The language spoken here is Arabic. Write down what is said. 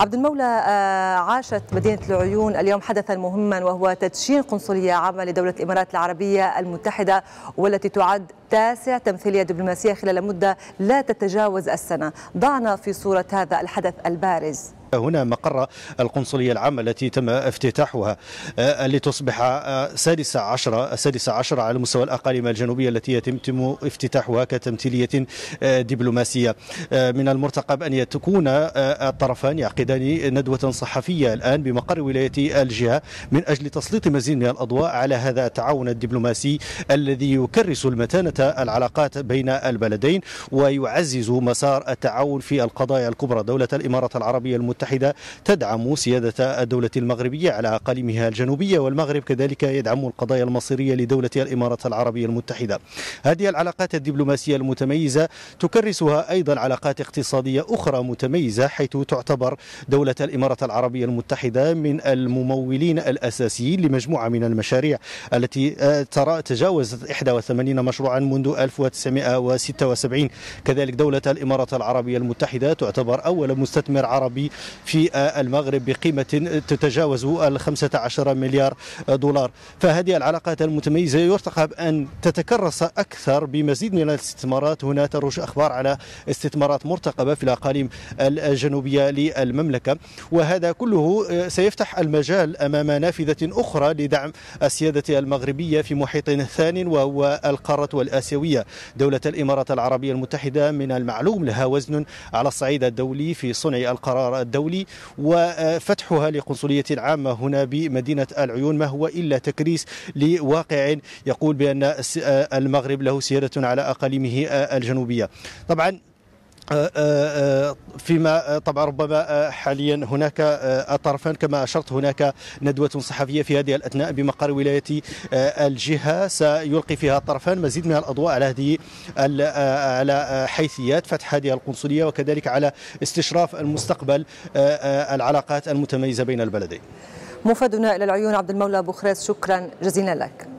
عبد المولى آه، عاشت مدينة العيون اليوم حدثا مهما وهو تدشين قنصلية عامة لدولة الإمارات العربية المتحدة والتي تعد تاسع تمثيلية دبلوماسية خلال مدة لا تتجاوز السنة ضعنا في صورة هذا الحدث البارز هنا مقر القنصلية العامة التي تم افتتاحها آه، لتصبح آه، سادسة عشرة السادسة عشرة على مستوى الأقاليم الجنوبية التي يتم افتتاحها كتمثيلية آه، دبلوماسية من المرتقب أن تكون الطرفان يعقدان ندوة صحفية الآن بمقر ولاية الجهة من أجل تسليط مزيد من الأضواء على هذا التعاون الدبلوماسي الذي يكرس المتانة العلاقات بين البلدين ويعزز مسار التعاون في القضايا الكبرى دولة الإمارات العربية المتحدة المتحدة تدعم سيادة الدولة المغربية على أقاليمها الجنوبية والمغرب كذلك يدعم القضايا المصيرية لدولة الإمارات العربية المتحدة هذه العلاقات الدبلوماسية المتميزة تكرسها أيضا علاقات اقتصادية أخرى متميزة حيث تعتبر دولة الإمارات العربية المتحدة من الممولين الأساسيين لمجموعة من المشاريع التي آه، ترى تجاوزت 81 مشروعا منذ 1976 كذلك دولة الإمارات العربية المتحدة تعتبر أول مستثمر عربي في آه، المغرب بقيمة تتجاوز ال 15 مليار دولار فهذه العلاقات المتميزة يرتقب أن تتكرس أكثر بمزيد من الاستثمارات هنا تروج أخبار على استثمارات مرتقبة في الأقاليم الجنوبية للمملكة وهذا كله آه، سيفتح المجال أمام نافذة أخرى لدعم السيادة المغربية في محيط ثان وهو القارة والآسيوية دولة الإمارات العربية المتحدة من المعلوم لها وزن على الصعيد الدولي في صنع القرار الدولي الدولي وفتحها لقنصلية عامة هنا بمدينة العيون ما هو إلا تكريس لواقع يقول بأن آه، المغرب له سيادة على أقاليمه آه، الجنوبية طبعا آه، آه، آه، فيما طبعا ربما حاليا هناك الطرفان كما اشرت هناك ندوه صحفيه في هذه الاثناء بمقر ولايه الجهه سيلقي فيها الطرفان مزيد من الاضواء على هذه على حيثيات فتح هذه القنصليه وكذلك على استشراف المستقبل العلاقات المتميزه بين البلدين. مفادنا الى العيون عبد المولى بوخريس شكرا جزيلا لك.